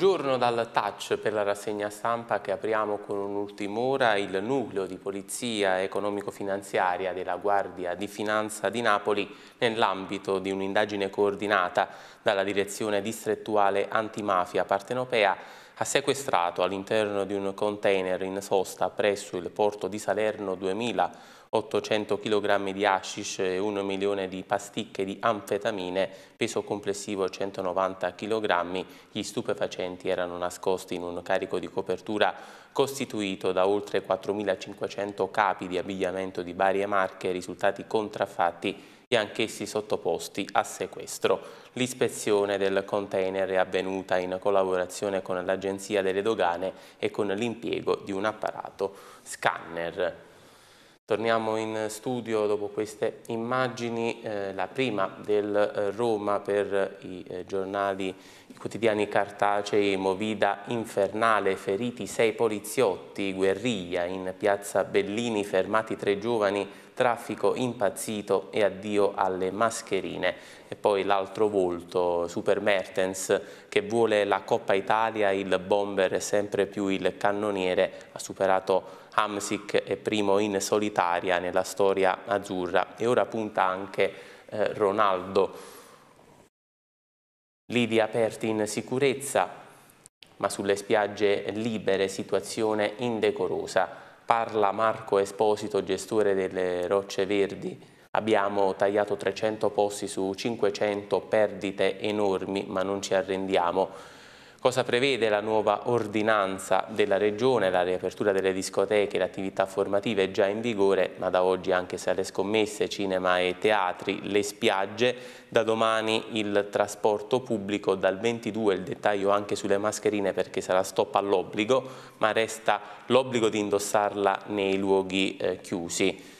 Buongiorno dal Touch per la rassegna stampa che apriamo con un'ultima ora il nucleo di polizia economico-finanziaria della Guardia di Finanza di Napoli nell'ambito di un'indagine coordinata dalla direzione distrettuale antimafia partenopea ha sequestrato all'interno di un container in sosta presso il porto di Salerno 2000 800 kg di hashish e 1 milione di pasticche di anfetamine, peso complessivo 190 kg. Gli stupefacenti erano nascosti in un carico di copertura costituito da oltre 4.500 capi di abbigliamento di varie marche risultati contraffatti e anch'essi sottoposti a sequestro. L'ispezione del container è avvenuta in collaborazione con l'Agenzia delle Dogane e con l'impiego di un apparato scanner. Torniamo in studio dopo queste immagini, eh, la prima del eh, Roma per i eh, giornali i quotidiani cartacei, movida infernale, feriti sei poliziotti, guerriglia in piazza Bellini, fermati tre giovani, traffico impazzito e addio alle mascherine. E poi l'altro volto, Super Mertens, che vuole la Coppa Italia, il bomber sempre più il cannoniere, ha superato Hamsik è primo in solitaria nella storia azzurra e ora punta anche eh, Ronaldo. Lidi aperti in sicurezza, ma sulle spiagge libere situazione indecorosa. Parla Marco Esposito, gestore delle Rocce Verdi. Abbiamo tagliato 300 posti su 500, perdite enormi, ma non ci arrendiamo. Cosa prevede la nuova ordinanza della Regione? La riapertura delle discoteche e le attività formative è già in vigore, ma da oggi anche se alle scommesse, cinema e teatri, le spiagge, da domani il trasporto pubblico, dal 22 il dettaglio anche sulle mascherine perché sarà stop all'obbligo, ma resta l'obbligo di indossarla nei luoghi eh, chiusi.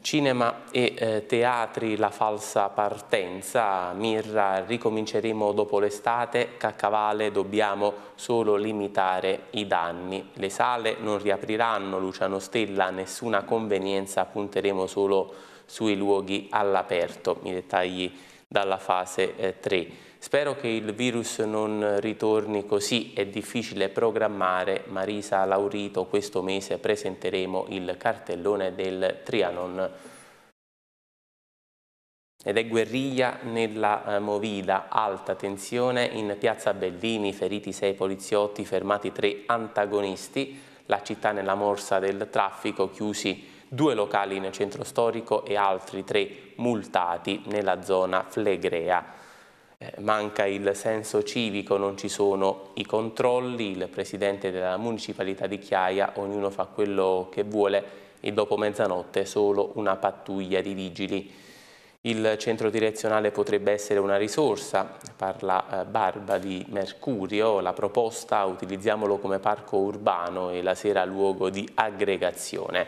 Cinema e eh, teatri, la falsa partenza, Mirra, ricominceremo dopo l'estate, Caccavale dobbiamo solo limitare i danni. Le sale non riapriranno, Luciano Stella, nessuna convenienza, punteremo solo sui luoghi all'aperto. I dettagli dalla fase 3. Eh, Spero che il virus non ritorni così, è difficile programmare. Marisa Laurito, questo mese presenteremo il cartellone del Trianon. Ed è guerriglia nella eh, Movida, alta tensione in piazza Bellini, feriti sei poliziotti, fermati tre antagonisti, la città nella morsa del traffico, chiusi due locali nel centro storico e altri tre multati nella zona Flegrea. Eh, manca il senso civico, non ci sono i controlli, il presidente della municipalità di Chiaia, ognuno fa quello che vuole e dopo mezzanotte solo una pattuglia di vigili. Il centro direzionale potrebbe essere una risorsa, parla eh, Barba di Mercurio, la proposta utilizziamolo come parco urbano e la sera luogo di aggregazione.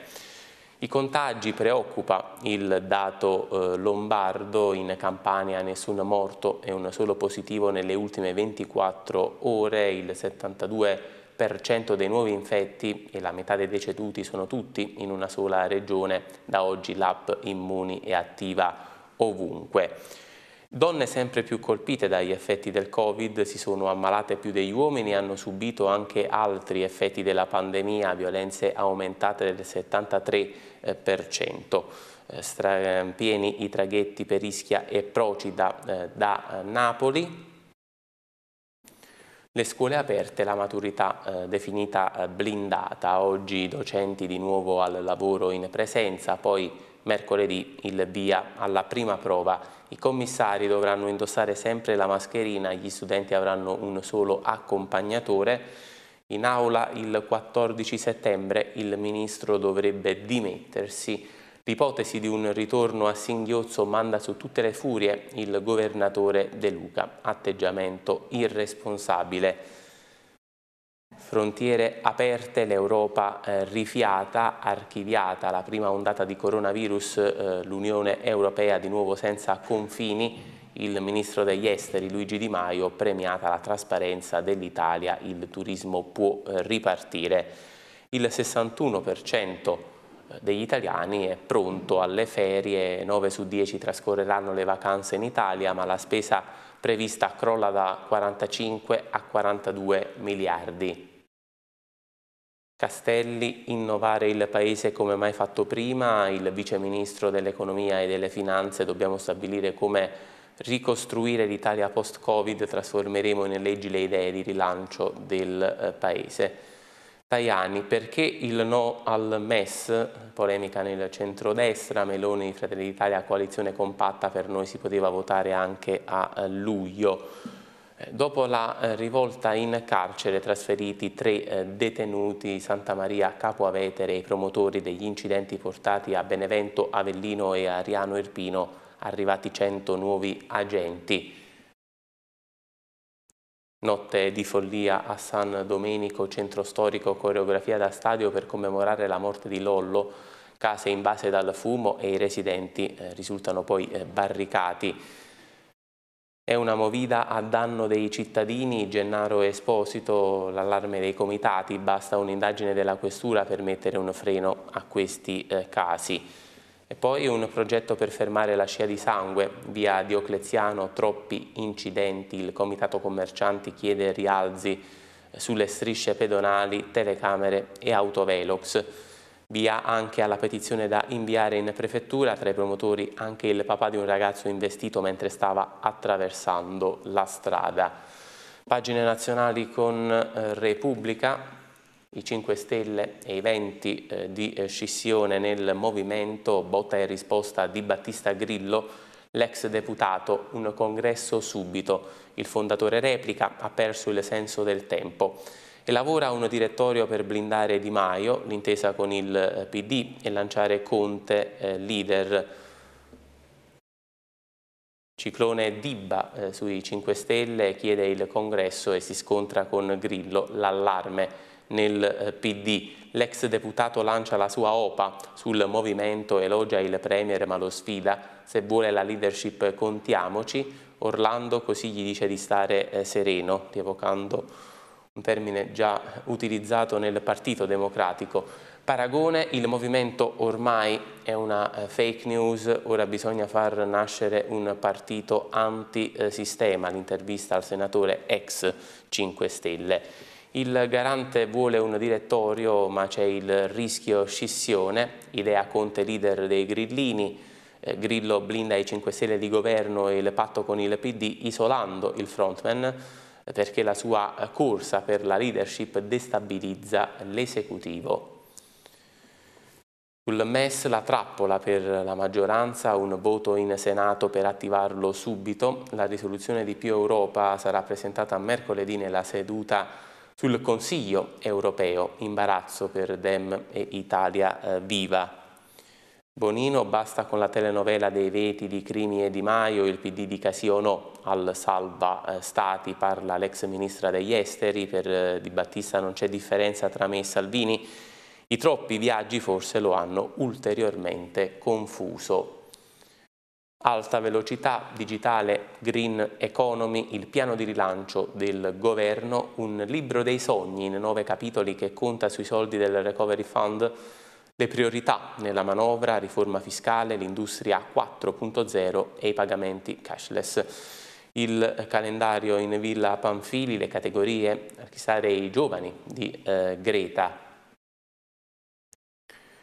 I contagi preoccupa il dato eh, lombardo, in Campania nessun morto e un solo positivo nelle ultime 24 ore, il 72% dei nuovi infetti e la metà dei deceduti sono tutti in una sola regione, da oggi l'app Immuni è attiva ovunque. Donne sempre più colpite dagli effetti del Covid si sono ammalate più degli uomini e hanno subito anche altri effetti della pandemia, violenze aumentate del 73% eh, eh, pieni i traghetti per Ischia e Procida eh, da eh, Napoli. Le scuole aperte, la maturità eh, definita eh, blindata, oggi i docenti di nuovo al lavoro in presenza, poi mercoledì il via alla prima prova. I commissari dovranno indossare sempre la mascherina, gli studenti avranno un solo accompagnatore in aula il 14 settembre il ministro dovrebbe dimettersi. L'ipotesi di un ritorno a singhiozzo manda su tutte le furie il governatore De Luca. Atteggiamento irresponsabile. Frontiere aperte, l'Europa eh, rifiata, archiviata la prima ondata di coronavirus, eh, l'Unione Europea di nuovo senza confini il ministro degli esteri Luigi Di Maio premiata la trasparenza dell'Italia, il turismo può eh, ripartire. Il 61% eh, degli italiani è pronto alle ferie, 9 su 10 trascorreranno le vacanze in Italia, ma la spesa prevista crolla da 45 a 42 miliardi. Castelli, innovare il Paese come mai fatto prima, il Vice Ministro dell'Economia e delle Finanze dobbiamo stabilire come ricostruire l'Italia post-Covid trasformeremo in leggi le idee di rilancio del eh, Paese. Tajani, perché il no al MES, polemica nel centrodestra, Meloni, Fratelli d'Italia, coalizione compatta, per noi si poteva votare anche a eh, luglio. Eh, dopo la rivolta in carcere trasferiti tre detenuti Santa Maria Capo Avetere, i promotori degli incidenti portati a Benevento, Avellino e Ariano Irpino arrivati 100 nuovi agenti. Notte di follia a San Domenico, centro storico, coreografia da stadio per commemorare la morte di Lollo, case invase dal fumo e i residenti eh, risultano poi eh, barricati. È una movida a danno dei cittadini, Gennaro Esposito, l'allarme dei comitati, basta un'indagine della questura per mettere un freno a questi eh, casi. E poi un progetto per fermare la scia di sangue, via Diocleziano, troppi incidenti, il Comitato Commercianti chiede rialzi sulle strisce pedonali, telecamere e autovelox. Via anche alla petizione da inviare in prefettura, tra i promotori anche il papà di un ragazzo investito mentre stava attraversando la strada. Pagine nazionali con eh, Repubblica, i 5 Stelle e i venti eh, di eh, scissione nel movimento botta e risposta di Battista Grillo, l'ex deputato, un congresso subito. Il fondatore replica, ha perso il senso del tempo e lavora un direttorio per blindare Di Maio, l'intesa con il eh, PD e lanciare Conte eh, leader. Ciclone Dibba eh, sui 5 Stelle chiede il congresso e si scontra con Grillo, l'allarme nel eh, PD. L'ex deputato lancia la sua OPA sul movimento, elogia il Premier ma lo sfida. Se vuole la leadership contiamoci. Orlando così gli dice di stare eh, sereno, evocando un termine già utilizzato nel Partito Democratico. Paragone, il movimento ormai è una eh, fake news, ora bisogna far nascere un partito antisistema, l'intervista al senatore ex 5 Stelle. Il garante vuole un direttorio ma c'è il rischio scissione, idea Conte leader dei grillini, eh, Grillo blinda i 5 Stelle di governo e il patto con il PD isolando il frontman perché la sua corsa per la leadership destabilizza l'esecutivo. Sul MES la trappola per la maggioranza, un voto in Senato per attivarlo subito. La risoluzione di Più Europa sarà presentata mercoledì nella seduta sul Consiglio europeo, imbarazzo per Dem e Italia eh, Viva. Bonino, basta con la telenovela dei veti di Crimi e Di Maio, il PD di Casio no, al Salva eh, Stati parla l'ex ministra degli esteri, per eh, Di Battista non c'è differenza tra me e Salvini, i troppi viaggi forse lo hanno ulteriormente confuso. Alta velocità digitale, green economy, il piano di rilancio del governo, un libro dei sogni in nove capitoli che conta sui soldi del Recovery Fund, le priorità nella manovra, riforma fiscale, l'industria 4.0 e i pagamenti cashless il calendario in Villa Panfili, le categorie, chissare i giovani di eh, Greta.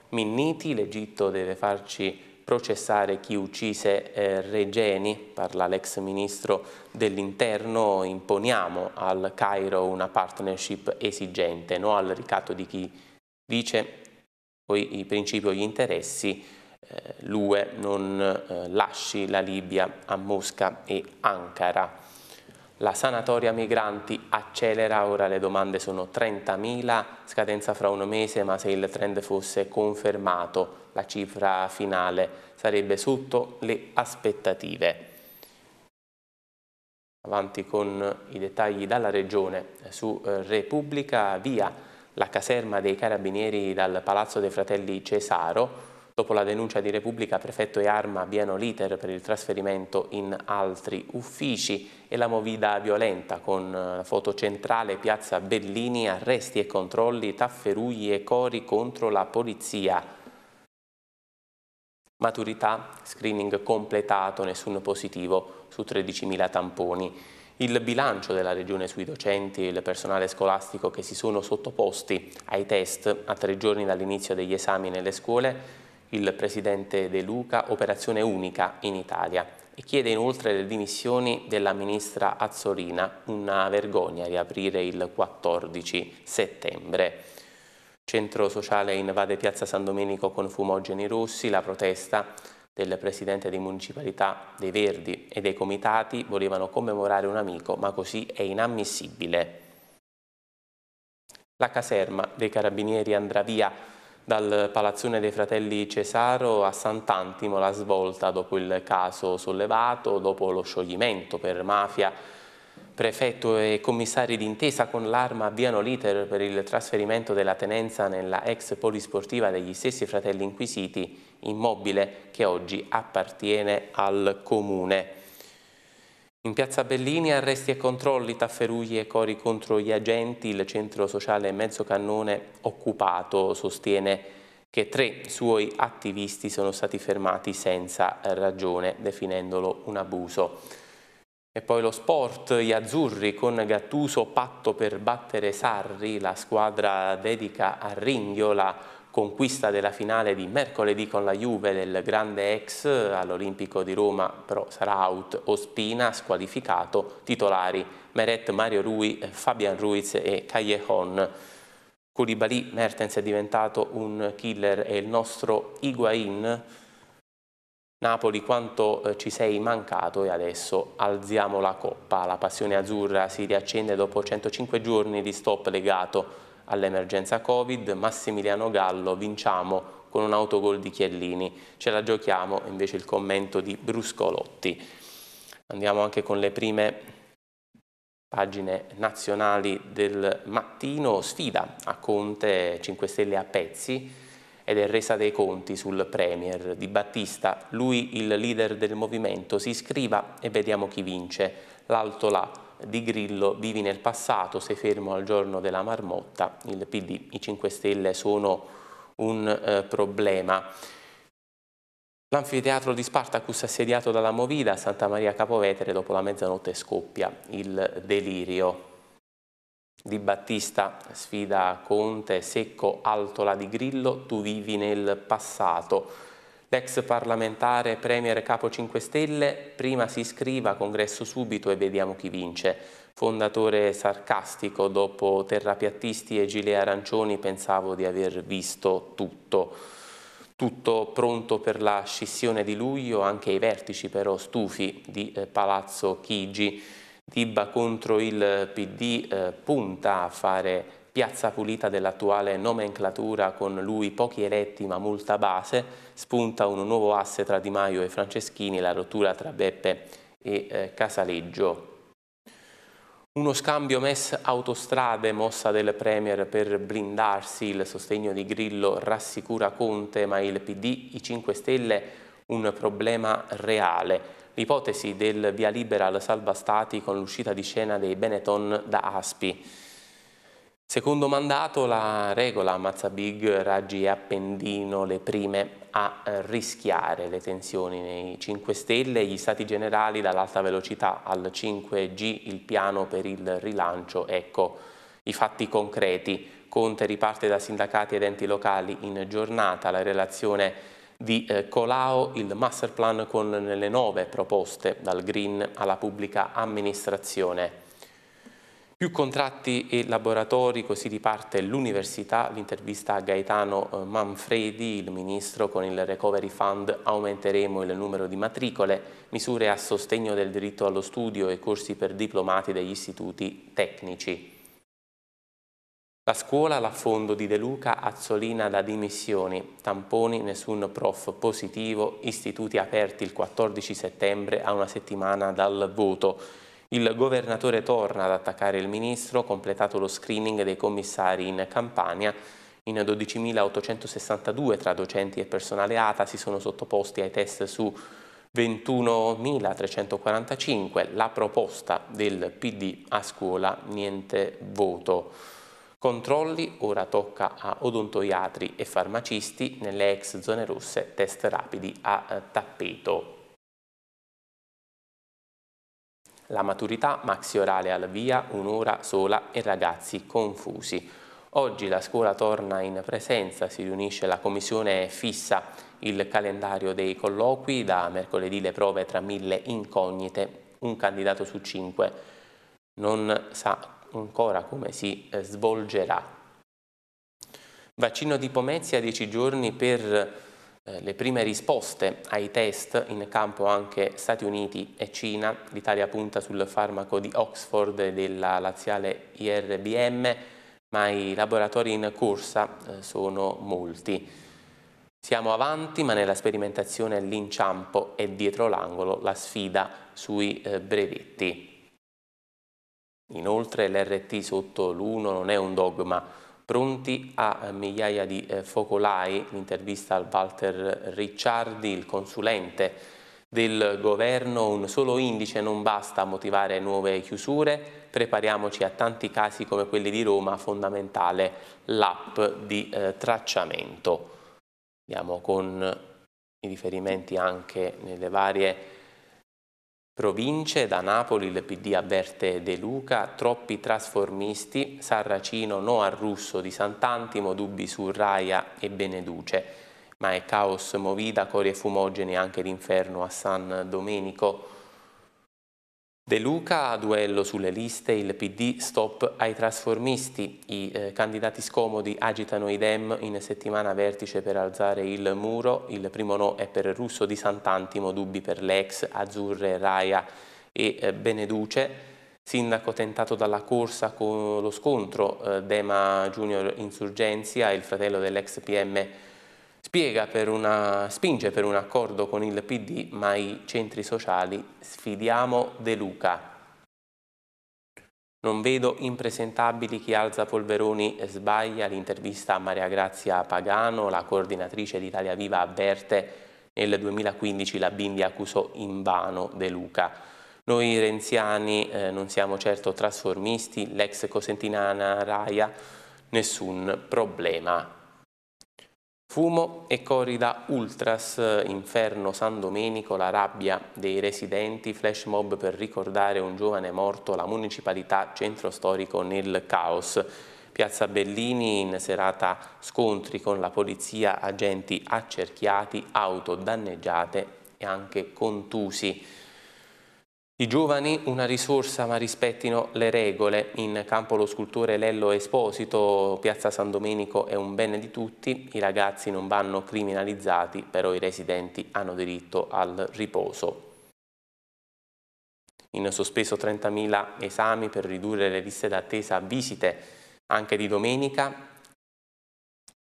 Minniti, l'Egitto deve farci processare chi uccise eh, Regeni, parla l'ex ministro dell'interno, imponiamo al Cairo una partnership esigente, no al ricatto di chi dice poi i principi o gli interessi, eh, l'UE non eh, lasci la Libia a Mosca e Ankara. La sanatoria migranti accelera, ora le domande sono 30.000, scadenza fra un mese, ma se il trend fosse confermato la cifra finale sarebbe sotto le aspettative. Avanti con i dettagli dalla Regione, su eh, Repubblica via la caserma dei Carabinieri dal Palazzo dei Fratelli Cesaro, Dopo la denuncia di Repubblica, prefetto e arma avviano l'iter per il trasferimento in altri uffici e la movida violenta con foto centrale Piazza Bellini, arresti e controlli, tafferugli e cori contro la polizia. Maturità, screening completato, nessun positivo su 13.000 tamponi. Il bilancio della Regione sui docenti e il personale scolastico che si sono sottoposti ai test a tre giorni dall'inizio degli esami nelle scuole il presidente De Luca, operazione unica in Italia e chiede inoltre le dimissioni della ministra Azzolina, una vergogna riaprire il 14 settembre. Centro sociale invade piazza San Domenico con fumogeni rossi, la protesta del presidente di municipalità dei Verdi e dei comitati volevano commemorare un amico, ma così è inammissibile. La caserma dei carabinieri andrà via dal palazzone dei fratelli Cesaro a Sant'Antimo la svolta dopo il caso sollevato, dopo lo scioglimento per mafia. Prefetto e commissari d'intesa con l'Arma avviano l'iter per il trasferimento della tenenza nella ex polisportiva degli stessi fratelli inquisiti, immobile che oggi appartiene al comune. In piazza Bellini arresti e controlli, tafferugli e cori contro gli agenti, il centro sociale Mezzo Cannone occupato sostiene che tre suoi attivisti sono stati fermati senza ragione, definendolo un abuso. E poi lo sport, gli azzurri con Gattuso, patto per battere Sarri, la squadra dedica a Ringhiola. la conquista della finale di mercoledì con la Juve del grande ex all'Olimpico di Roma, però sarà out Ospina, squalificato, titolari Meret, Mario Rui, eh, Fabian Ruiz e Callejon. Koulibaly Mertens è diventato un killer e il nostro Higuain. Napoli quanto eh, ci sei mancato e adesso alziamo la coppa. La passione azzurra si riaccende dopo 105 giorni di stop legato all'emergenza Covid, Massimiliano Gallo vinciamo con un autogol di Chiellini, ce la giochiamo invece il commento di Bruscolotti. Andiamo anche con le prime pagine nazionali del mattino, sfida a Conte 5 Stelle a pezzi ed è resa dei conti sul Premier di Battista. Lui, il leader del movimento, si iscriva e vediamo chi vince. L'alto là di Grillo vivi nel passato, sei fermo al giorno della marmotta, il PD, i 5 Stelle sono un eh, problema. L'anfiteatro di Spartacus assediato dalla Movida a Santa Maria Capovetere dopo la mezzanotte scoppia il delirio. Di Battista sfida Conte, secco, altola di Grillo, tu vivi nel passato ex parlamentare, premier, capo 5 Stelle, prima si iscriva, congresso subito e vediamo chi vince. Fondatore sarcastico, dopo terrapiattisti e gilet arancioni pensavo di aver visto tutto. Tutto pronto per la scissione di luglio, anche i vertici però stufi di eh, Palazzo Chigi. Dibba contro il eh, PD eh, punta a fare piazza pulita dell'attuale nomenclatura con lui pochi eletti ma molta base spunta un nuovo asse tra Di Maio e Franceschini, la rottura tra Beppe e eh, Casaleggio. Uno scambio mess autostrade, mossa del Premier per blindarsi, il sostegno di Grillo rassicura Conte, ma il PD, i 5 Stelle, un problema reale. L'ipotesi del via libera al salva stati con l'uscita di scena dei Benetton da Aspi. Secondo mandato la regola Mazza Big, Raggi e Appendino le prime a rischiare le tensioni nei 5 Stelle, gli Stati Generali dall'alta velocità al 5G, il piano per il rilancio, ecco i fatti concreti. Conte riparte da sindacati ed enti locali in giornata, la relazione di eh, Colau, il master plan con le nove proposte dal green alla pubblica amministrazione. Più contratti e laboratori, così riparte l'università, l'intervista a Gaetano eh, Manfredi, il ministro con il Recovery Fund aumenteremo il numero di matricole, misure a sostegno del diritto allo studio e corsi per diplomati degli istituti tecnici. La scuola l'affondo di De Luca, Azzolina da dimissioni, tamponi, nessun prof positivo, istituti aperti il 14 settembre a una settimana dal voto. Il governatore torna ad attaccare il ministro, completato lo screening dei commissari in Campania. In 12.862 tra docenti e personale ATA si sono sottoposti ai test su 21.345, la proposta del PD a scuola niente voto. Controlli, ora tocca a odontoiatri e farmacisti, nelle ex zone rosse test rapidi a tappeto. La maturità maxi orale al via, un'ora sola e ragazzi confusi. Oggi la scuola torna in presenza, si riunisce la commissione fissa il calendario dei colloqui, da mercoledì le prove tra mille incognite, un candidato su cinque non sa ancora come si eh, svolgerà. Vaccino di Pomezia, 10 giorni per eh, le prime risposte ai test in campo anche Stati Uniti e Cina, l'Italia punta sul farmaco di Oxford e della laziale IRBM, ma i laboratori in corsa eh, sono molti. Siamo avanti, ma nella sperimentazione l'inciampo è dietro l'angolo la sfida sui eh, brevetti. Inoltre l'RT sotto l'1 non è un dogma, Pronti a eh, migliaia di eh, focolai, l'intervista al Walter Ricciardi, il consulente del governo, un solo indice non basta a motivare nuove chiusure, prepariamoci a tanti casi come quelli di Roma, fondamentale l'app di eh, tracciamento. Andiamo con i riferimenti anche nelle varie Province, da Napoli il PD avverte De Luca, troppi trasformisti, Sarracino no al russo di Sant'Antimo, dubbi su Raia e Beneduce. Ma è caos movida, e fumogeni anche l'inferno a San Domenico. De Luca a duello sulle liste, il PD stop ai trasformisti, i eh, candidati scomodi agitano i Dem in settimana vertice per alzare il muro, il primo no è per Russo di Sant'Antimo, dubbi per l'ex, Azzurre, Raia e eh, Beneduce, sindaco tentato dalla corsa con lo scontro, eh, Dema Junior Insurgenzia, il fratello dell'ex PM Spiega per una, spinge per un accordo con il PD, ma i centri sociali sfidiamo De Luca. Non vedo impresentabili chi alza polveroni e sbaglia. L'intervista a Maria Grazia Pagano, la coordinatrice di Italia Viva, avverte nel 2015 la Bindi accusò invano De Luca. Noi renziani eh, non siamo certo trasformisti, l'ex cosentinana Raia nessun problema Fumo e corrida ultras, eh, inferno San Domenico, la rabbia dei residenti, flash mob per ricordare un giovane morto, la municipalità centro storico nel caos. Piazza Bellini in serata scontri con la polizia, agenti accerchiati, auto danneggiate e anche contusi. I giovani una risorsa ma rispettino le regole. In campo lo scultore Lello Esposito, Piazza San Domenico è un bene di tutti, i ragazzi non vanno criminalizzati, però i residenti hanno diritto al riposo. In sospeso 30.000 esami per ridurre le liste d'attesa a visite anche di domenica.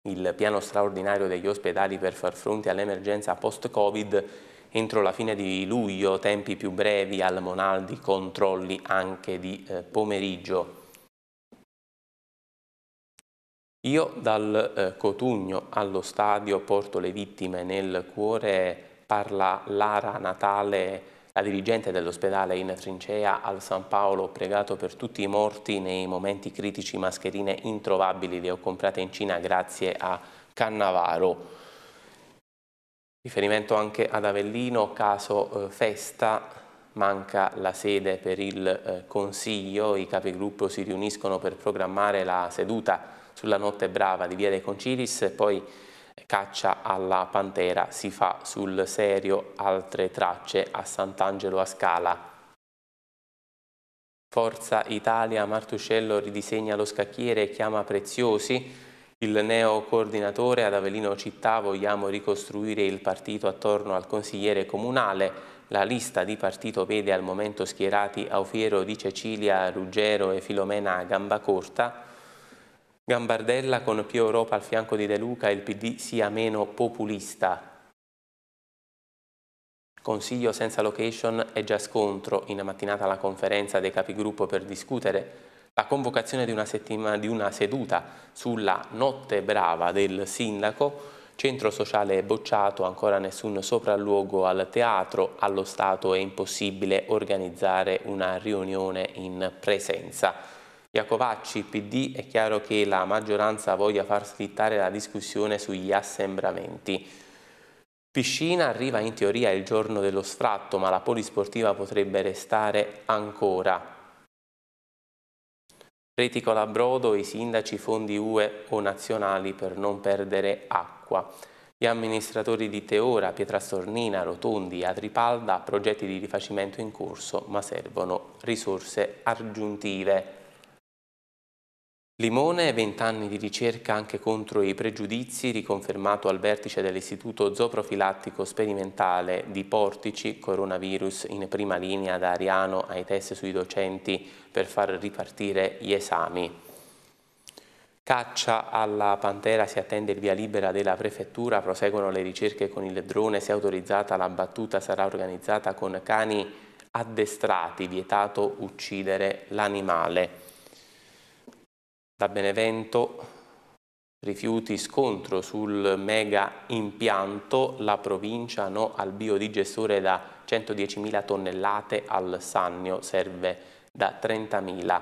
Il piano straordinario degli ospedali per far fronte all'emergenza post-Covid entro la fine di luglio, tempi più brevi al Monaldi, controlli anche di eh, pomeriggio. Io dal eh, Cotugno allo stadio porto le vittime nel cuore, parla Lara Natale, la dirigente dell'ospedale in trincea al San Paolo, ho pregato per tutti i morti nei momenti critici mascherine introvabili, le ho comprate in Cina grazie a Cannavaro. Riferimento anche ad Avellino, caso eh, Festa, manca la sede per il eh, Consiglio, i capigruppo si riuniscono per programmare la seduta sulla notte brava di Via dei Concilis, poi caccia alla Pantera, si fa sul serio altre tracce a Sant'Angelo a Scala. Forza Italia, Martuscello ridisegna lo scacchiere e chiama Preziosi, il neo coordinatore ad Avelino Città vogliamo ricostruire il partito attorno al consigliere comunale. La lista di partito vede al momento schierati Aufiero di Cecilia, Ruggero e Filomena Gambacorta. Gambardella con più Europa al fianco di De Luca il PD sia meno populista. Consiglio senza location è già scontro, in mattinata la conferenza dei capigruppo per discutere la convocazione di una, di una, seduta sulla notte brava del sindaco, centro sociale bocciato, ancora nessun sopralluogo al teatro, allo Stato è impossibile organizzare una riunione in presenza. Iacovacci, PD, è chiaro che la maggioranza voglia far slittare la discussione sugli assembramenti. Piscina arriva in teoria il giorno dello sfratto, ma la polisportiva potrebbe restare ancora. Reticola a brodo i sindaci fondi UE o nazionali per non perdere acqua. Gli amministratori di Teora, Pietrastornina, Rotondi, Adripalda, progetti di rifacimento in corso ma servono risorse aggiuntive. Limone, 20 anni di ricerca anche contro i pregiudizi, riconfermato al vertice dell'Istituto Zooprofilattico Sperimentale di Portici, coronavirus in prima linea da Ariano ai test sui docenti per far ripartire gli esami. Caccia alla pantera si attende il via libera della prefettura, proseguono le ricerche con il drone, se autorizzata la battuta sarà organizzata con cani addestrati, vietato uccidere l'animale. Da Benevento rifiuti scontro sul mega impianto, la provincia no al biodigestore da 110.000 tonnellate al Sannio, serve da 30.000.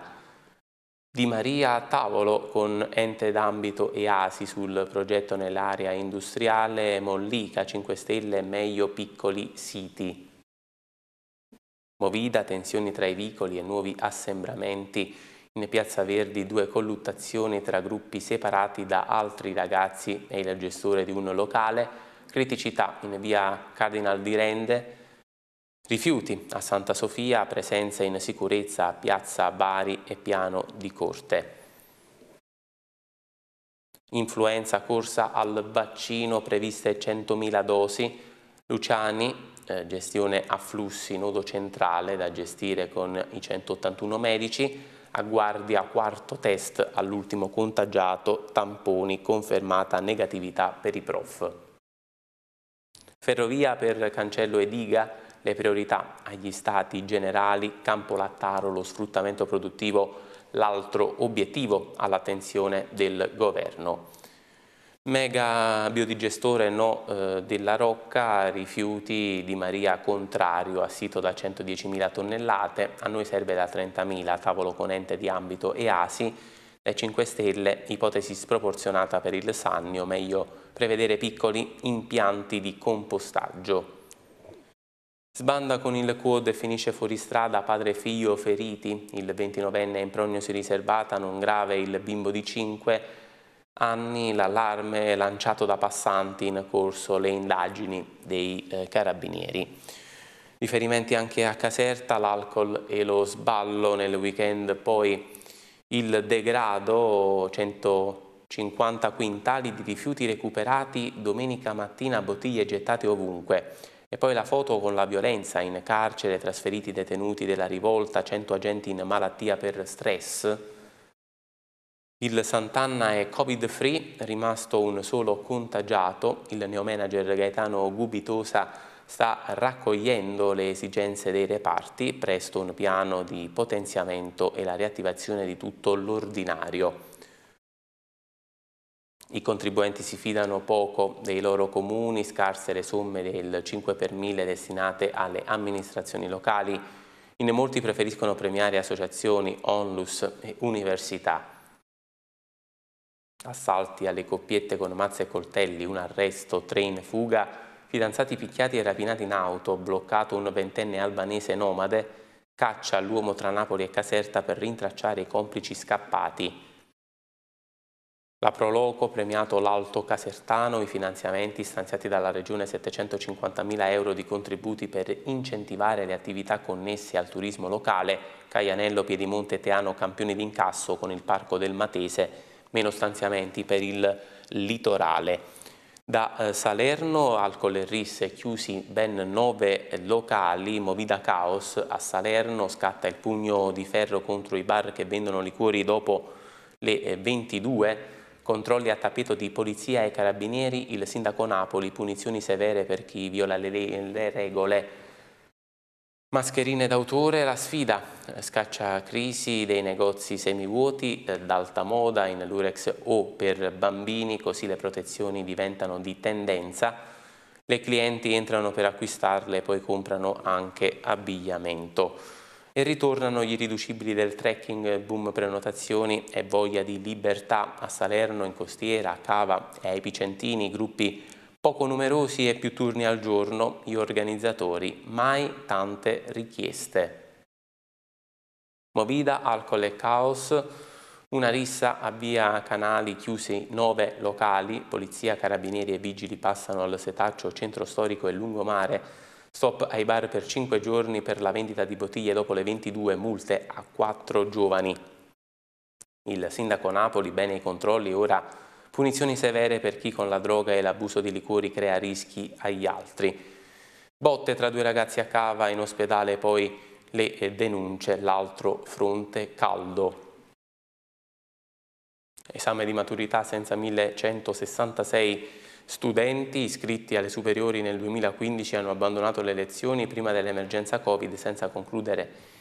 Di Maria a tavolo con ente d'ambito e ASI sul progetto nell'area industriale Mollica 5 Stelle meglio piccoli siti. Movida, tensioni tra i vicoli e nuovi assembramenti in Piazza Verdi due colluttazioni tra gruppi separati da altri ragazzi e il gestore di un locale, criticità in via Cardinal di Rende, rifiuti a Santa Sofia, presenza in sicurezza a Piazza Bari e piano di corte. Influenza corsa al vaccino, previste 100.000 dosi, Luciani, eh, gestione afflussi, nodo centrale da gestire con i 181 medici, a guardia quarto test all'ultimo contagiato, tamponi, confermata negatività per i prof. Ferrovia per Cancello e Diga, le priorità agli stati generali, campo lattaro, lo sfruttamento produttivo, l'altro obiettivo all'attenzione del governo. Mega biodigestore no eh, della Rocca, rifiuti di Maria contrario assito da 110.000 tonnellate, a noi serve da 30.000, tavolo con ente di ambito e ASI, 5 Stelle, ipotesi sproporzionata per il Sannio, meglio prevedere piccoli impianti di compostaggio. Sbanda con il quad e finisce fuoristrada padre e figlio feriti, il 29enne in prognosi riservata, non grave il bimbo di 5 anni l'allarme lanciato da passanti in corso le indagini dei eh, carabinieri. Riferimenti anche a Caserta, l'alcol e lo sballo nel weekend, poi il degrado, 150 quintali di rifiuti recuperati domenica mattina, bottiglie gettate ovunque. E poi la foto con la violenza in carcere, trasferiti detenuti della rivolta, 100 agenti in malattia per stress. Il Sant'Anna è covid-free, rimasto un solo contagiato. Il neomanager Gaetano Gubitosa sta raccogliendo le esigenze dei reparti, presto un piano di potenziamento e la riattivazione di tutto l'ordinario. I contribuenti si fidano poco dei loro comuni, scarse le somme del 5 per 1000 destinate alle amministrazioni locali. In molti preferiscono premiare associazioni, onlus e università. Assalti alle coppiette con mazze e coltelli, un arresto, tre in fuga, fidanzati picchiati e rapinati in auto, bloccato un ventenne albanese nomade, caccia all'uomo tra Napoli e Caserta per rintracciare i complici scappati. La Proloco premiato l'Alto Casertano, i finanziamenti stanziati dalla Regione 750.000 euro di contributi per incentivare le attività connesse al turismo locale, Caianello, Piedimonte Teano campioni d'incasso con il Parco del Matese, meno stanziamenti per il litorale. Da eh, Salerno al Collerrisse chiusi ben nove locali, Movida Caos a Salerno scatta il pugno di ferro contro i bar che vendono liquori dopo le 22, eh, controlli a tappeto di polizia e carabinieri, il sindaco Napoli, punizioni severe per chi viola le, le regole Mascherine d'autore, la sfida, eh, scaccia crisi dei negozi semivuoti eh, d'alta moda in Lurex O per bambini, così le protezioni diventano di tendenza. Le clienti entrano per acquistarle, poi comprano anche abbigliamento. E ritornano gli irriducibili del trekking, boom prenotazioni e voglia di libertà a Salerno, in Costiera, a Cava e ai Picentini, gruppi poco numerosi e più turni al giorno, gli organizzatori, mai tante richieste. Movida, alcol e caos, una rissa a via canali chiusi nove locali, polizia, carabinieri e vigili passano al setaccio, centro storico e lungomare, stop ai bar per 5 giorni per la vendita di bottiglie dopo le 22 multe a 4 giovani. Il sindaco Napoli, bene i controlli, ora punizioni severe per chi con la droga e l'abuso di liquori crea rischi agli altri. Botte tra due ragazzi a cava in ospedale, poi le eh, denunce, l'altro fronte caldo. Esame di maturità senza 1166 studenti iscritti alle superiori nel 2015 hanno abbandonato le lezioni prima dell'emergenza Covid senza concludere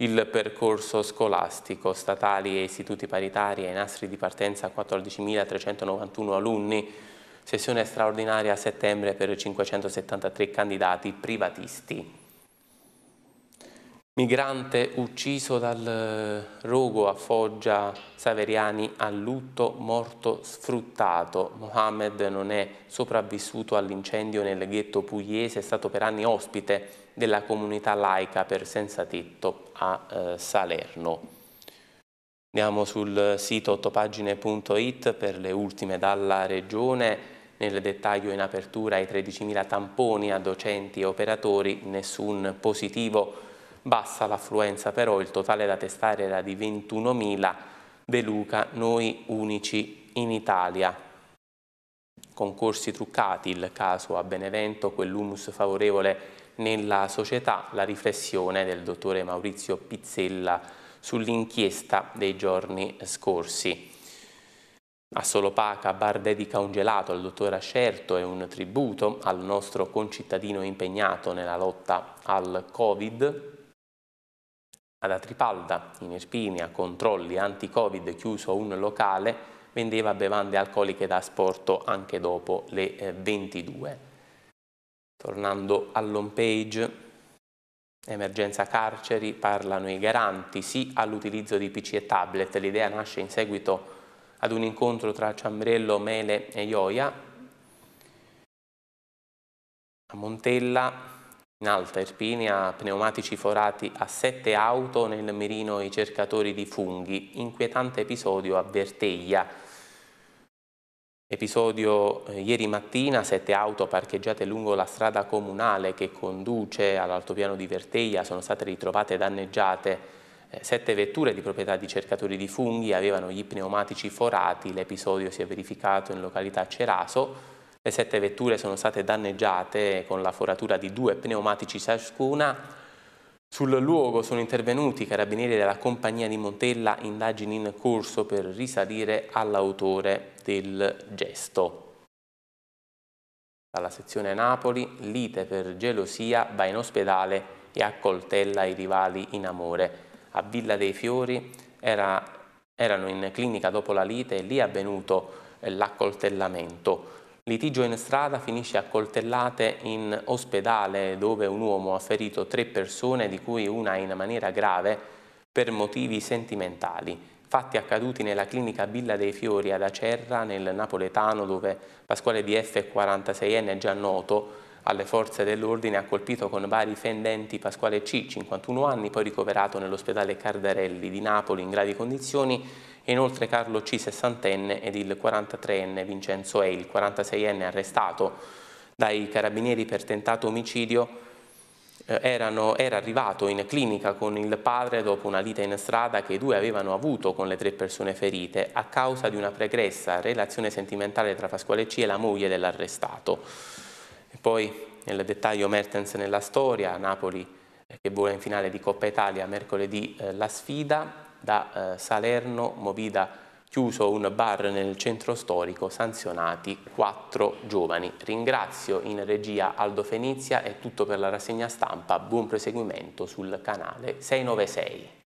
il percorso scolastico statali e istituti paritari ai nastri di partenza 14.391 alunni, sessione straordinaria a settembre per 573 candidati privatisti. Migrante ucciso dal eh, rogo a Foggia, Saveriani a lutto, morto sfruttato. Mohamed non è sopravvissuto all'incendio nel ghetto pugliese, è stato per anni ospite della comunità laica per senza tetto a eh, Salerno. Andiamo sul sito ottopagine.it per le ultime dalla regione. Nel dettaglio in apertura i 13.000 tamponi a docenti e operatori, nessun positivo bassa l'affluenza, però il totale da testare era di 21.000 De Luca, noi unici in Italia. Concorsi truccati, il caso a Benevento, quell'humus favorevole nella società, la riflessione del dottore Maurizio Pizzella sull'inchiesta dei giorni scorsi. A Solopaca Bar dedica un gelato al dottor Ascerto e un tributo al nostro concittadino impegnato nella lotta al Covid. Ad Atripalda, in Irpinia, controlli anti-Covid chiuso un locale, vendeva bevande alcoliche da asporto anche dopo le 22. Eh, Tornando all'home page, emergenza carceri, parlano i garanti, sì all'utilizzo di PC e tablet. L'idea nasce in seguito ad un incontro tra Ciambrello, Mele e Ioia. A Montella in Alta Irpinia, pneumatici forati a sette auto nel mirino i cercatori di funghi, inquietante episodio a Verteglia. Episodio eh, ieri mattina, sette auto parcheggiate lungo la strada comunale che conduce all'altopiano di Verteglia sono state ritrovate danneggiate. Eh, sette vetture di proprietà di cercatori di funghi avevano gli pneumatici forati, l'episodio si è verificato in località Ceraso, le sette vetture sono state danneggiate con la foratura di due pneumatici ciascuna. Sul luogo sono intervenuti i carabinieri della compagnia di Montella, indagini in corso per risalire all'autore del gesto. Dalla sezione Napoli, lite per gelosia, va in ospedale e accoltella i rivali in amore. A Villa dei Fiori era, erano in clinica dopo la lite e lì è avvenuto eh, l'accoltellamento. Litigio in strada finisce a coltellate in ospedale dove un uomo ha ferito tre persone di cui una in maniera grave per motivi sentimentali. Fatti accaduti nella clinica Villa dei Fiori ad Acerra nel napoletano dove Pasquale DF, 46enne già noto, alle forze dell'ordine ha colpito con vari fendenti Pasquale C, 51 anni, poi ricoverato nell'ospedale Cardarelli di Napoli in gravi condizioni e inoltre Carlo C, 60enne, ed il 43enne Vincenzo E, il 46enne arrestato dai carabinieri per tentato omicidio, eh, erano, era arrivato in clinica con il padre dopo una lite in strada che i due avevano avuto con le tre persone ferite a causa di una pregressa relazione sentimentale tra Pasquale C e la moglie dell'arrestato. Poi nel dettaglio Mertens nella storia, Napoli eh, che vola in finale di Coppa Italia mercoledì eh, la sfida, da eh, Salerno, Movida chiuso un bar nel centro storico, sanzionati quattro giovani. Ringrazio in regia Aldo Fenizia, è tutto per la rassegna stampa, buon proseguimento sul canale 696.